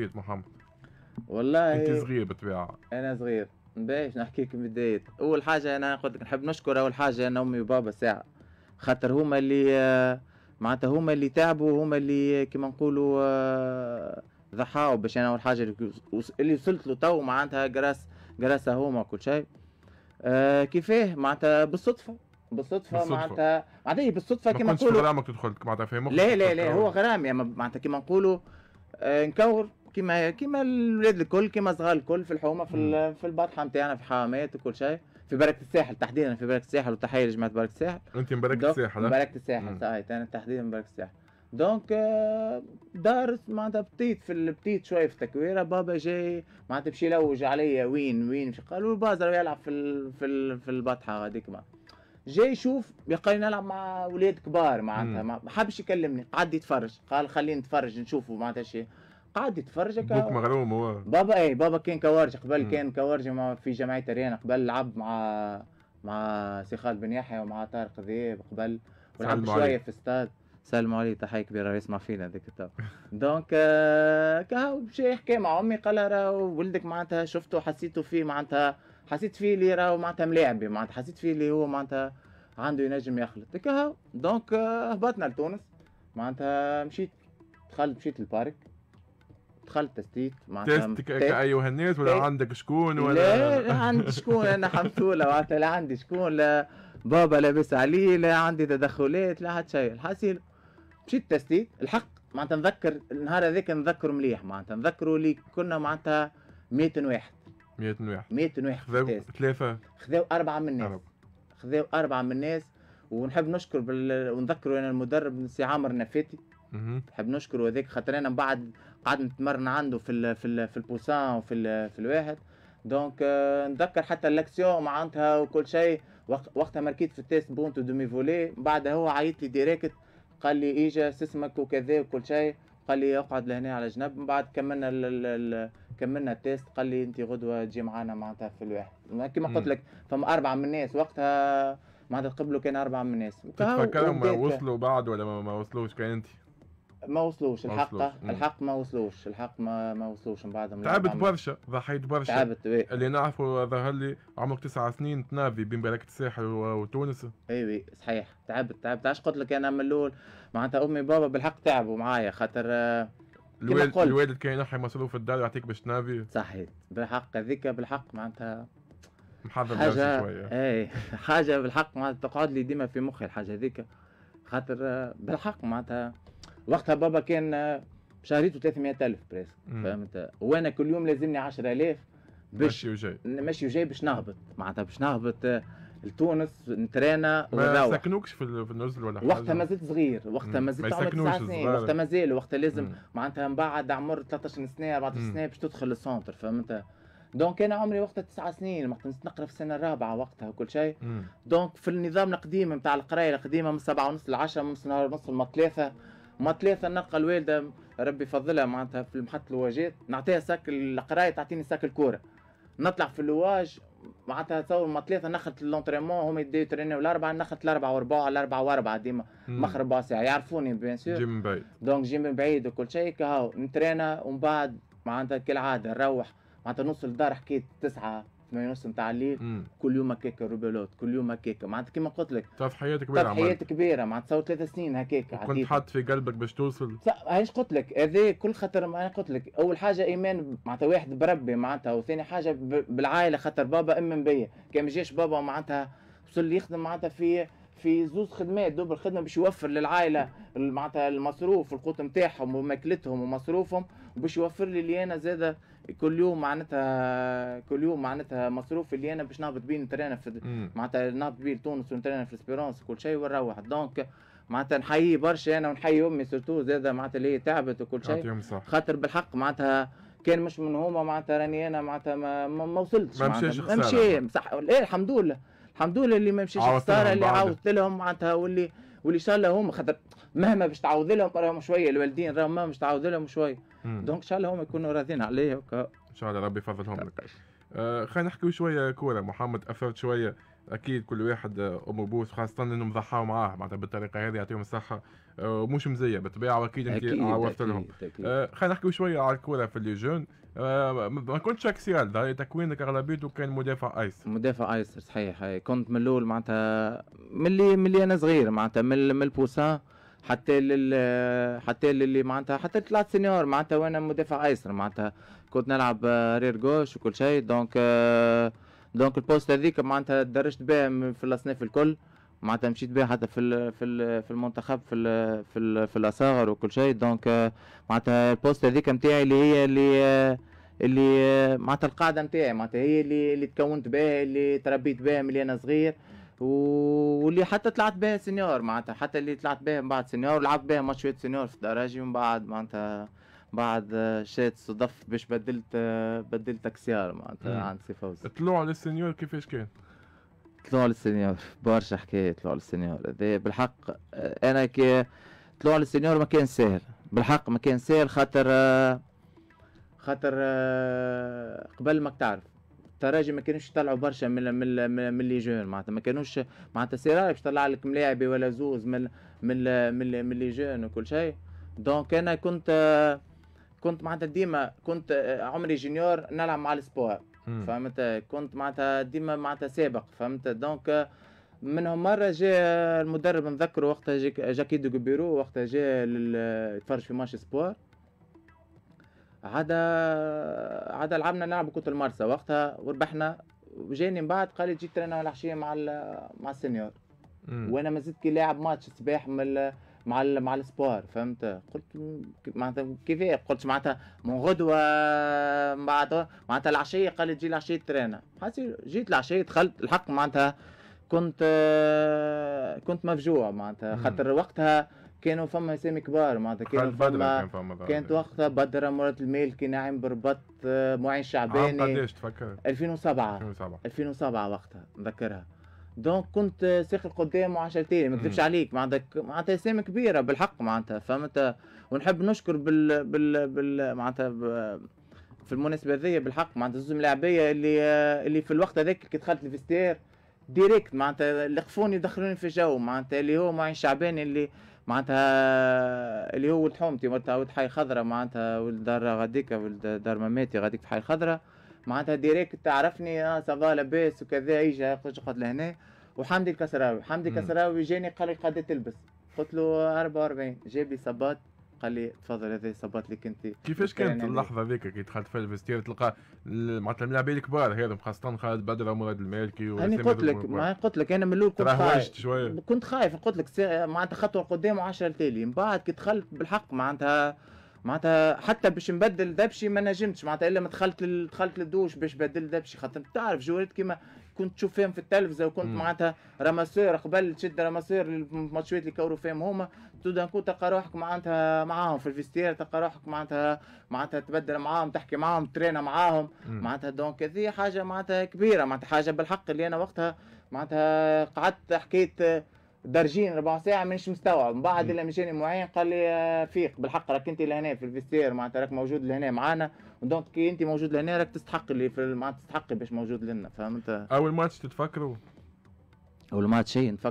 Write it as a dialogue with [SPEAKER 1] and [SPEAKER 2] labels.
[SPEAKER 1] بدايات محمد والله انت صغير بالطبيعه انا صغير باش نحكي لكم بدايات اول حاجه انا قلت لك نحب نشكر اول حاجه انا امي وبابا ساعه خاطر هما اللي آه، معناتها هما اللي تعبوا هما اللي آه، كيما نقولوا آه، ضحاو باش انا اول حاجه اللي وصلت له تو معناتها جراس جراسه هما كل شيء أه كيفاه معناتها بالصدفه بالصدفه معناتها معناتها إيه، بالصدفه كيما نقولوا غرامك
[SPEAKER 2] تدخل معناتها في مخك لا لا لا هو
[SPEAKER 1] غرامي معناتها كيما نقولوا نكور كيما كيما الولاد الكل كيما صغار الكل في الحومه في في البطحه نتاعنا في حمامات وكل شيء في بركه الساحل تحديدا في بركه الساحل وتحيه لجماعه بركه الساحل
[SPEAKER 2] انت من بركه الساحل من بركه
[SPEAKER 1] الساحل صحيح انا تحديدا من بركه الساحل دونك آه، دار معناتها بتيت في البتيت شويه في التكويره بابا جاي معناتها باش يلوج عليا وين وين قالوا البازر يلعب في في في البطحه هذيك جاي يشوف يقال نلعب مع اولاد كبار معناتها ما حبش يكلمني قعد يتفرج قال خليني نتفرج نشوفه معناتها شيء قاعد يتفرجك بوك مغروم هو بابا اي بابا كان كوارجي قبل كان كوارجي في جمعيه ريان قبل لعب مع مع سي خالد بن يحيى ومع طارق ذيب قبل ولعب شويه في استاد سلموا علي تحيه كبيره يسمع فينا ذيك التو دونك كهو مشى يحكي مع امي قال لها راه ولدك معناتها شفته حسيته فيه معناتها حسيت فيه اللي راهو معناتها ملاعبي معناتها حسيت فيه اللي هو معناتها عنده ينجم يخلط كهو دونك هبطنا لتونس معناتها مشيت دخلت مشيت للبارك
[SPEAKER 2] دخلت تستيت معناتها تيست ايوه هنيت ولا عندك شكون ولا لا لا عندي
[SPEAKER 1] شكون انا حمسوله معناتها لا عندي شكون لا بابا لابس عليه لا عندي تدخلات لا حتى شيء الحاسين مشيت تستيت الحق معناتها نذكر النهار هذاك نذكر مليح معناتها نذكروا اللي كنا معناتها 100 واحد 100 واحد 100 واحد خذوا ثلاثة خذوا أربعة من الناس خذوا أربعة من الناس ونحب نشكر بال... ونذكروا أنا المدرب سي عامر نفاتي نحب نشكره هذاك خاطر انا من بعد قعدت نتمرن عنده في الـ في الـ في البوسان وفي في الواحد دونك آه، نتذكر حتى الاكسيون معناتها وكل شيء وقتها ماركيت في التيست بونتو دومي فولي بعدها هو عيط لي ديريكت قال لي ايجا اسمك وكذا وكل شيء قال لي اقعد لهنا على جنب من بعد كملنا الـ الـ الـ كملنا التيست قال لي انت غدوه تجي معانا معناتها في الواحد كما قلت لك فما اربعه من الناس وقتها معناتها قبلوا كان اربعه من الناس ما وصلوا
[SPEAKER 2] بعد ولا ما وصلوش كان انت ما وصلوش الحق الحق ما وصلوش
[SPEAKER 1] الحق ما ما وصلوش من بعدهم تعبت برشا
[SPEAKER 2] ضحيت برشا تعبت ايه اللي نعرفه ظهر لي عمرك تسع سنين تنافي بين بركة الساحل وتونس اي وي إيه، صحيح تعبت تعبت
[SPEAKER 1] علاش قلت لك انا من الاول معناتها امي بابا بالحق تعبوا معايا خاطر آه، الوالد الوالد
[SPEAKER 2] كان ينحي مصروف الدار يعطيك باش تنافي صحيت بالحق هذيك بالحق معناتها محضر حاجة شوية
[SPEAKER 1] اي حاجة بالحق معناتها تقعد لي ديما في مخي الحاجة هذيك خاطر آه، بالحق معناتها وقتها بابا كان آه، شهريته 300000 بريس فهمت وانا كل يوم لازمني 10000
[SPEAKER 2] باش مشي وجاي
[SPEAKER 1] مشي وجاي باش نهبط معناتها باش نهبط آه، لتونس نترانا ونروح ما
[SPEAKER 2] سكنوكش في النزل ولا حاجه وقتها ما زلت صغير وقتها ما زلت عمري تسع سنين وقتها ما
[SPEAKER 1] زال وقتها لازم معناتها من بعد عمر 13 سنه 14 سنه باش تدخل للسونتر فهمت دونك انا عمري وقتها تسع سنين وقتها نقرا في السنه الرابعه وقتها وكل شيء دونك في النظام القديم نتاع القرايه القديمه من سبعة ونص ل 10 من نهار ونص ثلاثه ما ثلاثة نلقى الوالدة ربي يفضلها معناتها في محطة اللواجات نعطيها ساك القراية تعطيني ساك الكورة نطلع في اللواج معناتها تصور ما ثلاثة نخت لونتريمون هما يبداو يترينيو الأربعة نخت الأربعة وأربعة الأربعة وأربعة ديما مخ ربع ساعة يعرفوني بيان سور جيم بعيد دونك جيم بعيد وكل شيء كهو نترينا ومن بعد معناتها كالعادة نروح معناتها نوصل الدار حكيت تسعة 8 ونص نتاع الليل كل يوم هكاك روبلوت كل يوم هكاك معناتها كيما قلت لك
[SPEAKER 2] تضحيات كبيره تضحيات
[SPEAKER 1] كبيره معناتها تصور ثلاث سنين هكاك كنت حاط
[SPEAKER 2] في قلبك باش توصل
[SPEAKER 1] ايش قلت لك هذا كل خاطر انا قلت لك اول حاجه ايمان معناتها واحد بربي معناتها وثاني حاجه بالعائله خاطر بابا ام بيا كان ما جاش بابا معناتها وصل يخدم معناتها في في زوز خدمات دوب الخدمه باش يوفر للعائله معناتها المصروف القوت نتاعهم وماكلتهم ومصروفهم وباش يوفر لي انا زاده كل يوم معناتها كل يوم معناتها مصروف اللي انا باش نهبط بيه نترينا في معناتها نهبط بيه لتونس ونترينا في سبيرونس وكل شيء ونروح دونك معناتها نحيي برشا انا ونحيي امي سورتو زاده معناتها اللي هي تعبت وكل شيء خاطر بالحق معناتها كان مش من هما معناتها راني انا معناتها ما, ما, ما وصلتش ما مشيش ما مشي صح ايه الحمد لله الحمد لله اللي ما مشيش خساره اللي عاودت لهم معناتها واللي واللي ان شاء الله هما خاطر مهما باش تعوض لهم راهم شويه الوالدين راهم مهما باش تعوض لهم شويه
[SPEAKER 2] دونك ان شاء الله هما يكونوا راضيين عليه وكا ان شاء الله ربي يفضلهم لك طيب. آه خلينا نحكي شويه كوره محمد اثرت شويه اكيد كل واحد آه، ام بوس خاصه انهم ضحاوا معاه معناتها بالطريقه هذه يعطيهم الصحه ومش آه، مزيه بالطبيعه واكيد انت عوضت لهم آه، خلينا نحكي شويه على الكوره في لي جون ما كنتش اكسيال تكوينك اغلبيته كان مدافع ايسر مدافع ايسر صحيح كنت من الاول معناتها ملي ملي انا صغير معناتها من
[SPEAKER 1] البوسان حتى لل حتى للي معناتها حتى طلعت سينيور معناتها وانا مدافع ايسر معناتها كنت نلعب آه، رير جوش وكل شيء دونك آه، دونك البوست هذيك معناتها درجت بها في الاصناف الكل معناتها مشيت بها حتى في في في المنتخب في ال في في الاصغر وكل شيء دونك آه، معناتها البوست هذيك نتاعي اللي هي اللي اللي معناتها القاعده نتاعي معناتها هي اللي اللي تكونت بها اللي تربيت بها ملي انا صغير واللي حتى طلعت بها سينيور معناتها حتى اللي طلعت بها من بعد سينيور لعبت بها ماتش شويه سينيور في الدراجي ومن بعد معناتها بعد شات صدف باش بدلت بدلت اكسيار معناتها عند سي فوزي
[SPEAKER 2] طلوع للسينيور كيفاش كان؟
[SPEAKER 1] طلوع للسينيور برشا حكايه طلوع للسينيور بالحق آه، انا كي طلوع للسينيور ما كان ساهل بالحق ما كان ساهل خاطر آه، خاطر آه، قبل ما تعرف تراجي ما كانوش يطلعوا برشا من من من لي جون معناتها ما كانوش معناتها سيرا باش طلع لك ملاعبي ولا زوز من من من, من لي جون وكل شيء دونك انا كنت كنت معناتها ديما كنت عمري جونيور نلعب مع السبور فهمت كنت معناتها ديما معناتها سابق فهمت دونك منهم مرة جاء المدرب نذكره وقتها جاكي جاكي بيرو وقتها جاء يتفرج في ماتش سبور عدا عدا لعبنا نلعب كره المرسى وقتها وربحنا وجاني من بعد قال لي جيت ترينا العشيه مع مع السنيور وانا ما زلت كي لاعب ماتش صباح من مع مع السبار فهمت قلت معناتها كيف قلت معناتها من غدوه من بعد معناتها العشيه قال لي تجي العشيه ترانا جيت العشيه دخلت الحق معناتها كنت كنت مفجوع معناتها خاطر وقتها كانوا فما اسامي كبار معناتها كانوا فما, كانت وقتها بدر مرات المالكي ناعم بربط آه، معين شعباني عام قداش تفكر 2007 2007 2007 وقتها نذكرها دونك كنت ساخر قدام وعشرتين ما نكذبش عليك معناتها معناتها اسامي كبيره بالحق معناتها فهمت ونحب نشكر بال بال, بال... معناتها في المناسبه هذيا بالحق معناتها زوز ملاعبيه اللي آه، اللي في الوقت هذاك كي دخلت الفيستير ديريكت معناتها لقفوني دخلوني في جو معناتها اللي هو معين شعباني اللي معناتها اللي هو ولد حومتي ولد حي خضرة معناتها ولد دار غاديك ولد دار مماتي غاديك في حي خضرة معناتها ديريكت تعرفني اه سافا لاباس وكذا يجي قعد لهنا وحمدي الكسراوي حمدي الكسراوي جاني قال لي قد تلبس قلت له 44 جاب لي صباط قال لي تفضل هذا صبات لك انت كيفاش كانت اللحظه
[SPEAKER 2] هذيك كي دخلت في الفستير تلقى معناتها الملاعبين الكبار هذم خاصه خالد بدر ومراد المالكي انا قلت لك ما
[SPEAKER 1] قلت لك انا من الاول كنت خايف شويه كنت خايف قلت لك معناتها خطوه قدام و10 تالي من بعد كي دخلت بالحق معناتها معناتها حتى باش نبدل دبشي ما نجمتش معناتها الا ما دخلت دخلت للدوش باش بدل دبشي خاطر تعرف جوالات كيما كنت تشوف فيهم في التلفزه وكنت معناتها راماسور قبل تشد راماسور الماتشات اللي كوروا فيهم هما تودانكو تلقى روحك معناتها معاهم في الفيستير تلقى روحك معناتها معناتها تبدل معاهم تحكي معاهم ترينا معاهم معناتها دونك هذه حاجه معناتها كبيره معناتها حاجه بالحق اللي انا وقتها معناتها قعدت حكيت درجين ربع ساعة مانيش مستوعب من بعد اللي مشاني معين قال لي آه، فيق بالحق راك انت لهنا في الفيستير معناتها راك موجود لهنا معانا دونك كي انت موجود لهنا راك تستحق اللي في الماتش تستحق باش موجود لنا فهمت اول
[SPEAKER 2] ماتش تتفكروا
[SPEAKER 1] اول ماتش إيه، نتفكر